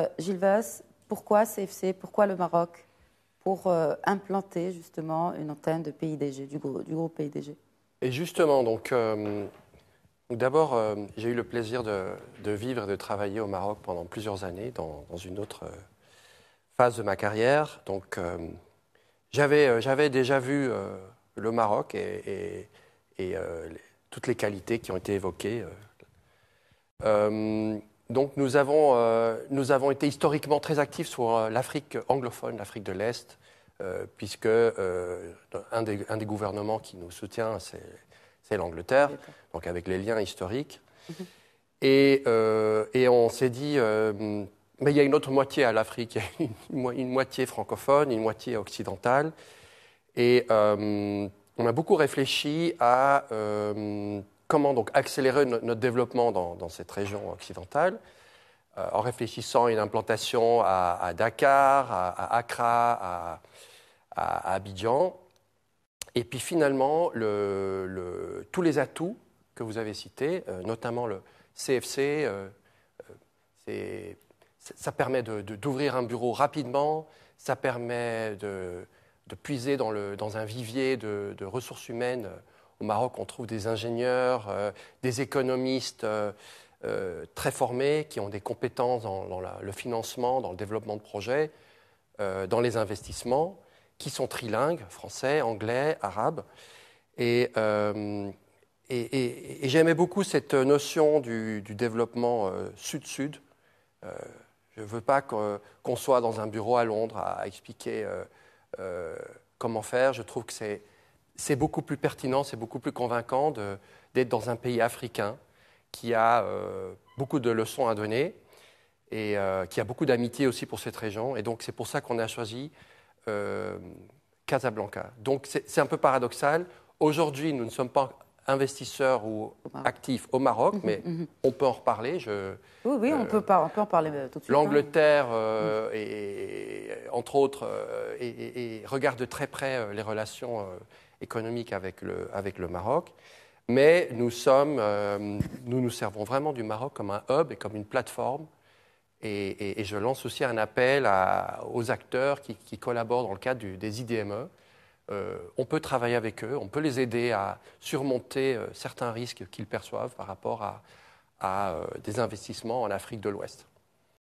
Euh, Gilles Vass, pourquoi CFC Pourquoi le Maroc Pour euh, implanter justement une antenne de PIDG, du, du groupe PIDG. Et justement, donc, euh, d'abord, j'ai eu le plaisir de, vivre et de travailler au Maroc pendant plusieurs années dans, une autre phase de ma carrière. Donc, j'avais déjà vu le Maroc et, toutes les qualités qui ont été évoquées. Donc nous avons, euh, nous avons été historiquement très actifs sur euh, l'Afrique anglophone, l'Afrique de l'Est, euh, puisque un des, un, des, gouvernements qui nous soutient, c'est l'Angleterre, donc avec les liens historiques. Mhm. et, on s'est dit, mais il y a une autre moitié à l'Afrique, une, moitié francophone, une moitié occidentale. Et on a beaucoup réfléchi à comment donc accélérer notre développement dans, cette région occidentale euh, en réfléchissant à une implantation à, Dakar, à, Accra, à, Abidjan. Et puis finalement, tous les atouts que vous avez cités, euh, notamment le CFC, euh, ça permet d'ouvrir un bureau rapidement, ça permet de, puiser dans, un vivier de, ressources humaines au Maroc, on trouve des ingénieurs, euh, des économistes euh, euh, très formés qui ont des compétences dans, le financement, dans le développement de projets, dans les investissements, qui sont trilingues, français, anglais, arabe. Et, et, j'aimais beaucoup cette notion du, développement sud-sud. Je ne veux pas qu'on soit dans un bureau à Londres à expliquer comment faire. Je trouve que c'est c'est beaucoup plus pertinent, c'est beaucoup plus convaincant d'être dans un pays africain qui a euh, beaucoup de leçons à donner et euh, qui a beaucoup d'amitié aussi pour cette région. Et donc c'est pour ça qu'on a choisi euh, Casablanca. Donc c'est un peu paradoxal. Aujourd'hui, nous ne sommes pas investisseurs ou actifs au Maroc, mhm, mais mhm, mhm. on peut en reparler. oui, euh, on, peut en parler euh, tout de suite. Hein. L'Angleterre, euh, entre autres, regarde de très près les relations économiques avec le, Maroc. Mais nous, nous servons vraiment du Maroc comme un hub et comme une plateforme et, je lance aussi un appel aux acteurs qui, collaborent dans le cadre des IDME euh, on peut travailler avec eux, on peut les aider à surmonter euh, certains risques qu'ils perçoivent par rapport à, euh, des investissements en Afrique de l'Ouest.